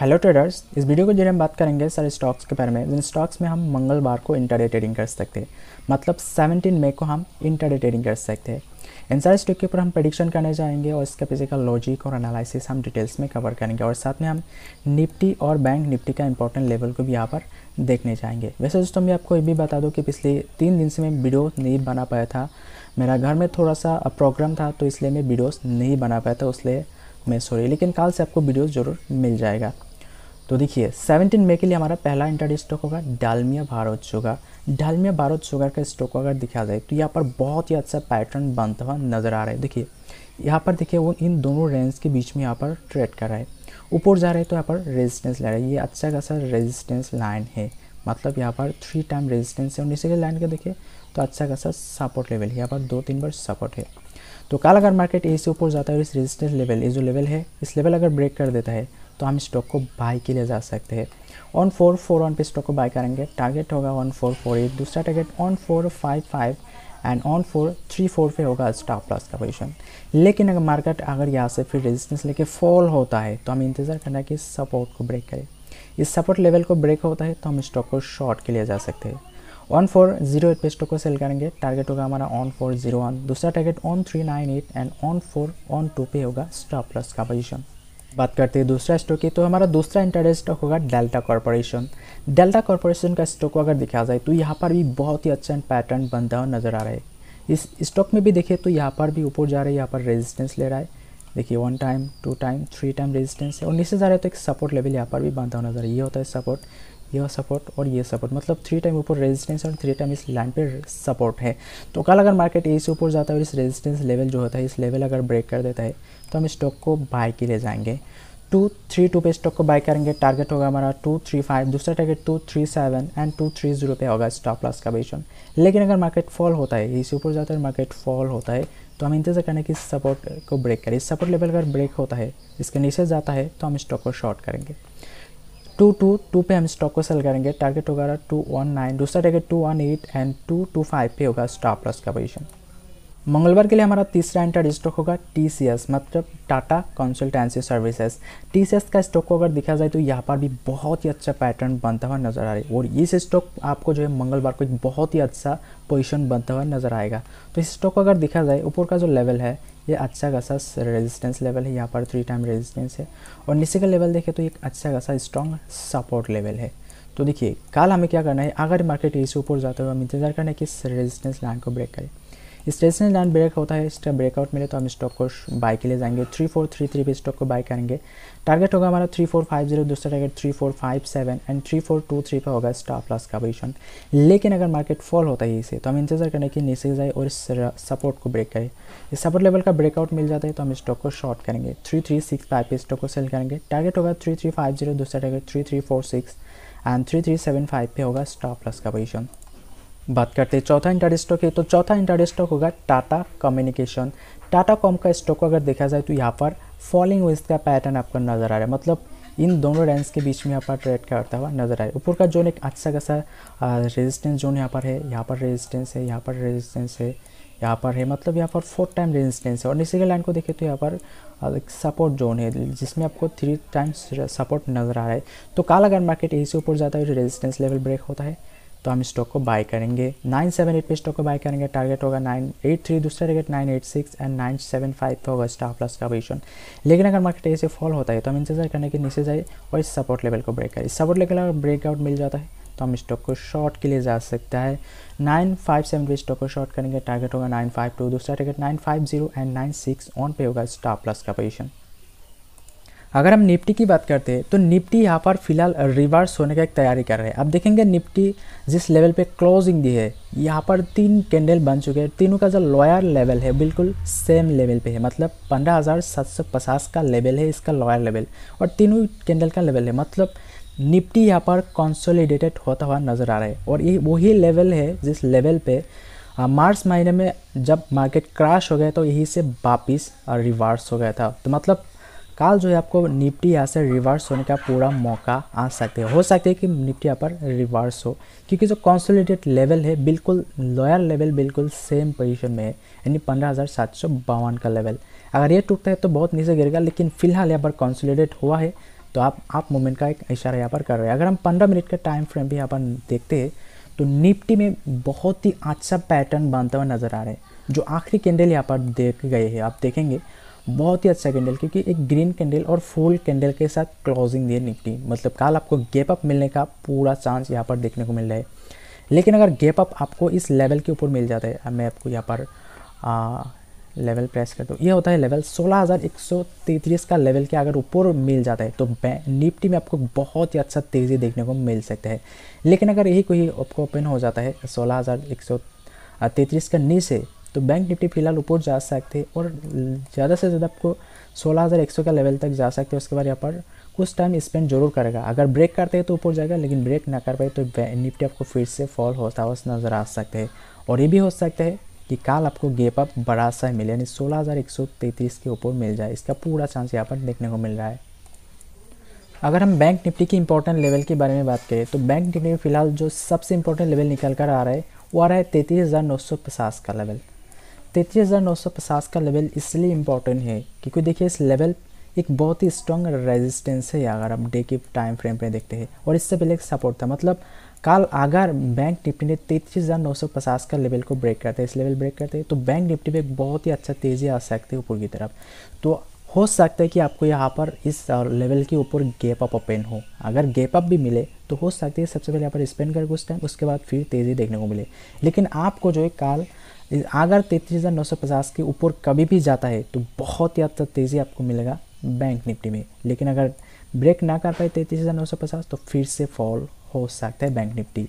hello traders इस video के जरिए हम बात करेंगे सर स्टॉक्स के बारे में जिन स्टॉक्स में हम मंगलवार को इंटरडे ट्रेडिंग कर सकते हैं मतलब 17 मई को हम इंटरडे ट्रेडिंग कर सकते हैं इन सारे स्टॉक के ऊपर हम प्रडिक्शन करने जाएंगे और इसके पीछे का लॉजिक और एनालिसिस हम डिटेल्स में कवर करेंगे और साथ में हम निफ्टी और बैंक निफ्टी का इंपॉर्टेंट लेवल को भी यहाँ पर देखने जाएंगे वैसे दोस्तों मैं आपको ये भी बता दूँ कि पिछले तीन दिन से मैं वीडियो नहीं बना पाया था मेरा घर में थोड़ा सा प्रोग्राम था तो इसलिए मैं वीडियोज़ नहीं बना पाया था उसलिए में सॉरी लेकिन कल से आपको वीडियो जरूर मिल जाएगा तो देखिए 17 मई के लिए हमारा पहला इंटरडे स्टॉक होगा डालमिया भारत शुगर डालमिया भारत शुगर का स्टॉक अगर दिखा जाए तो यहाँ पर बहुत ही अच्छा पैटर्न बनता हुआ नज़र आ रहा है देखिए यहाँ पर देखिए वो इन दोनों रेंज के बीच में यहाँ पर ट्रेड कर रहा है ऊपर जा रहे हैं तो यहाँ पर रेजिस्टेंस ले रहा है ये अच्छा खासा रेजिस्टेंस लाइन है मतलब यहाँ पर थ्री टाइम रेजिस्टेंस है और नीचे के लाइन का देखिए तो अच्छा खासा सपोर्ट लेवल है यहाँ पर दो तीन बार सपोर्ट है तो कल अगर मार्केट से ऊपर जाता है और इस रेजिस्टेंस लेवल ये जो लेवल है इस लेवल अगर ब्रेक कर देता है तो हम स्टॉक को बाई के लिए जा सकते हैं वन फोर फोर वन पे स्टॉक को बाय करेंगे टारगेट होगा वन फोर फोर एट दूसरा target one four five five and on four three four पे होगा स्टॉप लॉस का पोजिशन लेकिन अगर मार्केट अगर यहाँ से फिर रेजिस्टेंस लेके फॉल होता है तो हम इंतज़ार करना है कि सपोर्ट को ब्रेक करें इस सपोर्ट लेवल को ब्रेक होता है तो हम स्टॉक को शॉर्ट के लिए जा सकते हैं वन फोर जीरो एट पेस्ट को सेल करेंगे टारगेट होगा हमारा ऑन फोर जीरो वन दूसरा target one three nine eight and on four one two पे होगा स्टॉप लॉस का पोजिशन बात करते हैं दूसरा स्टॉक की तो हमारा दूसरा इंटरेस्ट स्टॉक होगा डेल्टा कॉरपोरेशन डेल्टा कॉरपोरेशन का स्टॉक अगर देखा जाए तो यहाँ पर भी बहुत ही अच्छा पैटर्न बनता हुआ नज़र आ रहा है इस स्टॉक में भी देखिए तो यहाँ पर भी ऊपर जा रहा है यहाँ पर रेजिस्टेंस ले रहा है देखिए one time two time three time resistance है और नीचे जा रहा है तो एक सपोर्ट लेवल यहाँ पर भी बनता हुआ नज़र ये होता है सपोर्ट यह सपोर्ट और ये सपोर्ट मतलब थ्री टाइम ऊपर रेजिस्टेंस और थ्री टाइम इस लाइन पे सपोर्ट है तो कल अगर मार्केट ए ऊपर जाता है और इस रेजिस्टेंस लेवल जो होता है इस लेवल अगर ब्रेक कर देता है तो हम स्टॉक को बाय के लिए जाएंगे टू थ्री टू पे स्टॉक को बाय करेंगे टारगेट होगा हमारा टू थ्री फाइव दूसरा target two three seven and two three zero पे होगा स्टॉप लॉस का बेचन लेकिन अगर मार्केट फॉल होता है इसी ऊपर जाता है मार्केट फॉल होता है तो हम इंतज़ार करें कि सपोर्ट को ब्रेक करें इस सपोर्ट लेवल अगर ब्रेक होता है इसके नीचे जाता है तो हम स्टॉक को शॉर्ट करेंगे टू टू टू पे हम स्टॉक को सेल करेंगे टारगेट होगा टू वन नाइन दूसरा target two one eight and two two five पे होगा स्टॉप लॉस का पोजीशन मंगलवार के लिए हमारा तीसरा एंटर स्टॉक होगा टी मतलब टाटा कंसल्टेंसी सर्विसेज टी का स्टॉक को अगर देखा जाए तो यहाँ पर भी बहुत ही अच्छा पैटर्न बनता हुआ नजर आ रहा है और इस स्टॉक आपको जो है मंगलवार को एक बहुत ही अच्छा पोजीशन बनता हुआ नजर आएगा तो इस स्टॉक को अगर देखा जाए ऊपर का जो लेवल है ये अच्छा खासा रेजिस्टेंस लेवल है यहाँ पर थ्री टाइम रेजिस्टेंस है और नीचे का लेवल देखें तो एक अच्छा खासा स्ट्रॉन्ग सपोर्ट लेवल है तो देखिए कल हमें क्या करना है अगर मार्केट इसी ऊपर जाता है तो हम इंतजार करना है कि रेजिस्टेंस लाइन को ब्रेक करें स्टेशनरी लाइन ब्रेक होता है इसका ब्रेकआउट मिले तो हम स्टॉक को बाई के लिए जाएंगे थ्री फोर थ्री थ्री पे स्टॉक को बाई करेंगे टारगेट होगा हमारा थ्री फोर फाइव जीरो दूसरा target three four five seven and three four two three पे होगा स्टॉप लॉस का पोजिशन लेकिन अगर मार्केट फॉल होता है इसे तो हम इंतजार करें कि नीचे जाए और इस सपोर्ट को ब्रेक करें इस सपोर्ट लेवल का ब्रेकआउट मिल जाता है तो हम स्टॉक को शॉर्ट करेंगे थ्री थ्री सिक्स फाइव पे स्टॉक को सेल करेंगे टारगेट होगा थ्री थ्री फाइव जीरो दूसरा target three three four six and three three seven five पे होगा स्टॉप लॉस का पोजिशन बात करते हैं चौथा इंटर स्टॉक है तो चौथा इंटर स्टॉक होगा टाटा कम्युनिकेशन टाटा कॉम का स्टॉक अगर देखा जाए तो यहाँ पर फॉलिंग वेज का पैटर्न आपको नज़र आ रहा है मतलब इन दोनों रेंज के बीच में यहाँ पर ट्रेड करता हुआ नजर आए ऊपर का जोन एक अच्छा खासा रेजिस्टेंस जोन यहाँ पर है यहाँ पर रेजिस्टेंस है यहाँ पर रेजिस्टेंस है यहाँ पर है मतलब यहाँ पर फोर्थ टाइम रेजिस्टेंस है और नीचे के लाइन को देखें तो यहाँ पर एक सपोर्ट जोन है जिसमें आपको थ्री टाइम्स सपोर्ट नज़र आ रहा है तो काल अगर मार्केट यहीं से ऊपर जाता है तो रेजिस्टेंस लेवल ब्रेक होता है तो हम स्टॉक को बाय करेंगे 978 पे स्टॉक को बाय करेंगे टारगेट होगा 983 दूसरा टारगेट 986 एंड 975 पे होगा स्टॉप लॉस का पोजिशन लेकिन अगर मार्केट ऐसे फॉल होता है तो हम इंतजार करने के नीचे जाए और इस सपोर्ट लेवल को ब्रेक करें सपोर्ट लेवल अगर ब्रेकआउट मिल जाता है तो हम स्टॉक को शॉर्ट के लिए जा सकता है नाइन फाइव सेवन पे स्टॉक को शॉर्ट करेंगे टारगेट होगा नाइन फाइव टू दूसरा target nine five zero and nine six one पे होगा स्टॉप लॉस का पोजिशन अगर हम निफ्टी की बात करते हैं तो निफ्टी यहाँ पर फिलहाल रिवर्स होने का एक तैयारी कर रहे हैं आप देखेंगे निफ्टी जिस लेवल पे क्लोजिंग दी है यहाँ पर तीन कैंडल बन चुके हैं तीनों का जो लोअर लेवल है बिल्कुल सेम लेवल पे है मतलब 15,750 का लेवल है इसका लोअर लेवल और तीनों कैंडल का लेवल है मतलब निफ्टी यहाँ पर कंसोलिडेटेड होता हुआ नज़र आ रहा है और ये वही लेवल है जिस लेवल पर मार्च महीने में जब मार्केट क्रैश हो गया तो यही से वापिस रिवर्स हो गया था तो मतलब कल जो है आपको निफ्टी यहाँ से रिवर्स होने का पूरा मौका आ सकते है हो सकते है कि निफ्टी यहाँ पर रिवर्स हो क्योंकि जो कॉन्सोलिडेट लेवल है बिल्कुल लोयर लेवल बिल्कुल सेम पोजीशन में है यानी पंद्रह हज़ार सात सौ बावन का लेवल अगर ये टूटता है तो बहुत नीचे गिरेगा लेकिन फिलहाल यहाँ पर कॉन्सोलिडेट हुआ है तो आप आप मूवमेंट का एक इशारा यहाँ पर कर रहे हैं अगर हम पंद्रह मिनट का टाइम फ्रेम भी यहाँ पर देखते हैं तो निफ्टी में बहुत ही अच्छा पैटर्न बनता हुआ नज़र आ रहा है जो आखिरी कैंडल यहाँ पर देख गए हैं आप देखेंगे बहुत ही अच्छा कैंडल क्योंकि एक ग्रीन कैंडल और फुल कैंडल के साथ क्लोजिंग दिए निफ्टी मतलब कल आपको गैप अप मिलने का पूरा चांस यहाँ पर देखने को मिल रहा है लेकिन अगर गैप अप आपको इस लेवल के ऊपर मिल जाता है मैं आपको यहाँ पर आ, लेवल प्रेस कर दो ये होता है लेवल 16,133 का लेवल के अगर ऊपर मिल जाता है तो निफ्टी में आपको बहुत ही अच्छा तेज़ी देखने को मिल सकता है लेकिन अगर यही कोई आपको ओपन हो जाता है सोलह हज़ार एक सौ का नीचे तो बैंक निफ्टी फिलहाल ऊपर जा सकते हैं और ज़्यादा से ज़्यादा आपको 16,100 का लेवल तक जा सकते हैं उसके बाद यहाँ पर कुछ टाइम स्पेंड जरूर करेगा अगर ब्रेक करते हैं तो ऊपर जाएगा लेकिन ब्रेक ना कर पाए तो निफ्टी आपको फिर से फॉल होता हुआ नज़र आ सकते हैं और ये भी हो सकता है कि कल आपको गेप अप बड़ा सा मिले यानी सोलह हज़ार एक सौ तैंतीस के ऊपर मिल जाए इसका पूरा चांस यहाँ पर देखने को मिल रहा है अगर हम बैंक निफ्टी की इंपॉर्टेंट लेवल के बारे में बात करें तो बैंक निफ्टी में फिलहाल जो सबसे इंपॉर्टेंट लेवल निकल कर आ रहा है वो आ रहा है तैंतीस हज़ार नौ सौ पचास का लेवल तैतीस हज़ार नौ सौ पचास का लेवल इसलिए इम्पॉर्टेंट है क्योंकि देखिए इस लेवल एक बहुत ही स्ट्रॉन्ग रेजिस्टेंस है अगर आप डे के टाइम फ्रेम पे देखते हैं और इससे पहले एक सपोर्ट था मतलब कल अगर बैंक निफ्टी ने तैतीस हज़ार नौ सौ पचास का लेवल को ब्रेक करते हैं इस लेवल ब्रेक करते हैं तो बैंक निफ्टी में एक बहुत ही अच्छा तेज़ी आ सकती है ऊपर की तरफ तो हो सकता है कि आपको यहाँ पर इस लेवल के ऊपर गैप अप ओपन हो अगर गैप अप भी मिले तो हो सकता है सबसे पहले यहाँ पर स्पेंड करके कुछ टाइम उसके बाद फिर तेज़ी देखने को मिले लेकिन आपको जो है कल अगर तैंतीस हज़ार नौ सौ पचास के ऊपर कभी भी जाता है तो बहुत ज़्यादा तेज़ी आपको मिलेगा बैंक निफ्टी में लेकिन अगर ब्रेक ना कर पाए तैंतीस हज़ार नौ सौ पचास तो फिर से फॉल हो सकता है बैंक निफ्टी